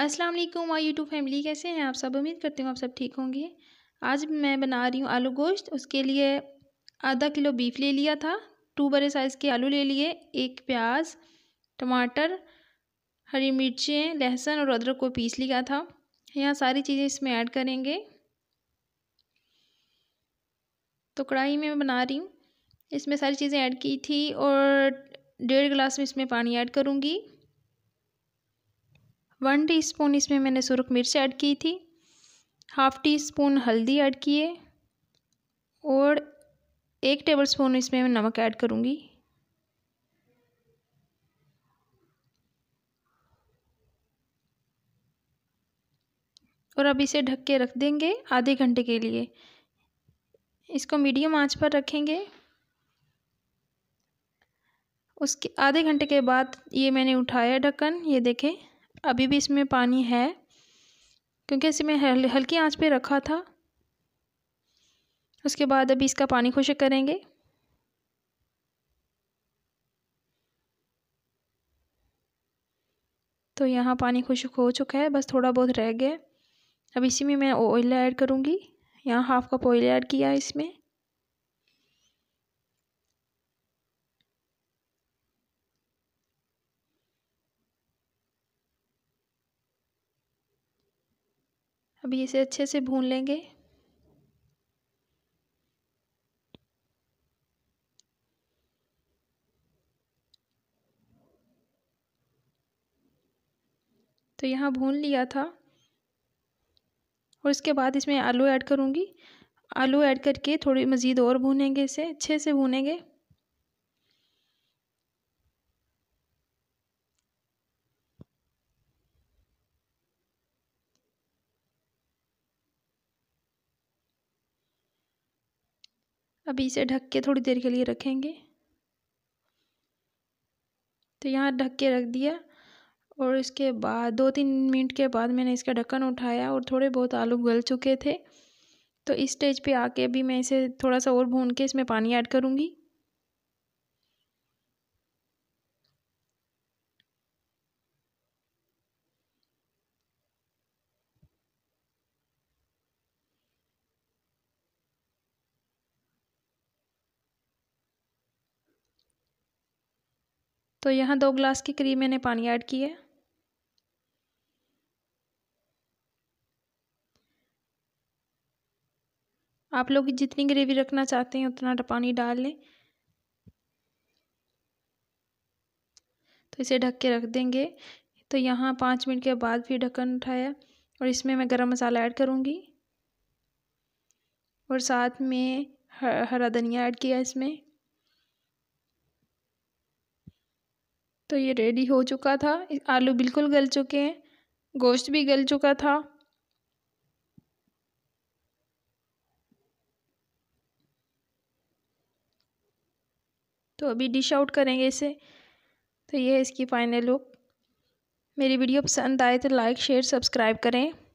अस्सलाम वालेकुम my YouTube family कैसे हैं आप सब उम्मीद करती हूँ आप सब ठीक होंगे आज मैं बना रही हूँ आलू गोश्त उसके लिए आधा किलो बीफ ले लिया था टू बड़े साइज़ के आलू ले लिए एक प्याज टमाटर हरी मिर्चें लहसुन और अदरक को पीस लिया था यहाँ सारी चीज़ें इसमें ऐड करेंगे तो कढ़ाई में मैं बना रही हूँ इसमें सारी चीज़ें ऐड की थी और डेढ़ गिलास में इसमें पानी ऐड करूँगी वन टीस्पून इसमें मैंने सुरख मिर्च ऐड की थी हाफ़ टी स्पून हल्दी ऐड किए और एक टेबल स्पून इसमें मैं नमक ऐड करूँगी और अब इसे ढक के रख देंगे आधे घंटे के लिए इसको मीडियम आंच पर रखेंगे उसके आधे घंटे के बाद ये मैंने उठाया ढक्कन ये देखें अभी भी इसमें पानी है क्योंकि इसे मैं हल, हल्की आंच पे रखा था उसके बाद अभी इसका पानी खुशक करेंगे तो यहाँ पानी खुशक हो चुका है बस थोड़ा बहुत रह गया अब इसी में मैं ऑयल ऐड करूँगी यहाँ हाफ कप ऑयल ऐड किया इसमें अभी इसे अच्छे से भून लेंगे तो यहाँ भून लिया था और इसके बाद इसमें आलू ऐड करूँगी आलू ऐड करके थोड़ी मज़ीद और भूनेंगे इसे अच्छे से भूनेंगे अभी इसे ढक के थोड़ी देर के लिए रखेंगे तो यहाँ ढक के रख दिया और इसके बाद दो तीन मिनट के बाद मैंने इसका ढक्कन उठाया और थोड़े बहुत आलू गल चुके थे तो इस स्टेज पे आके अभी मैं इसे थोड़ा सा और भून के इसमें पानी ऐड करूँगी तो यहाँ दो ग्लास के करीब मैंने पानी ऐड किया है आप लोग जितनी ग्रेवी रखना चाहते हैं उतना पानी डाल लें तो इसे ढक के रख देंगे तो यहाँ पाँच मिनट के बाद फिर ढक्कन उठाया और इसमें मैं गरम मसाला ऐड करूँगी और साथ में हरा धनिया ऐड किया इसमें तो ये रेडी हो चुका था आलू बिल्कुल गल चुके हैं गोश्त भी गल चुका था तो अभी डिश आउट करेंगे इसे तो ये है इसकी फ़ाइनल लुक मेरी वीडियो पसंद आए तो लाइक शेयर सब्सक्राइब करें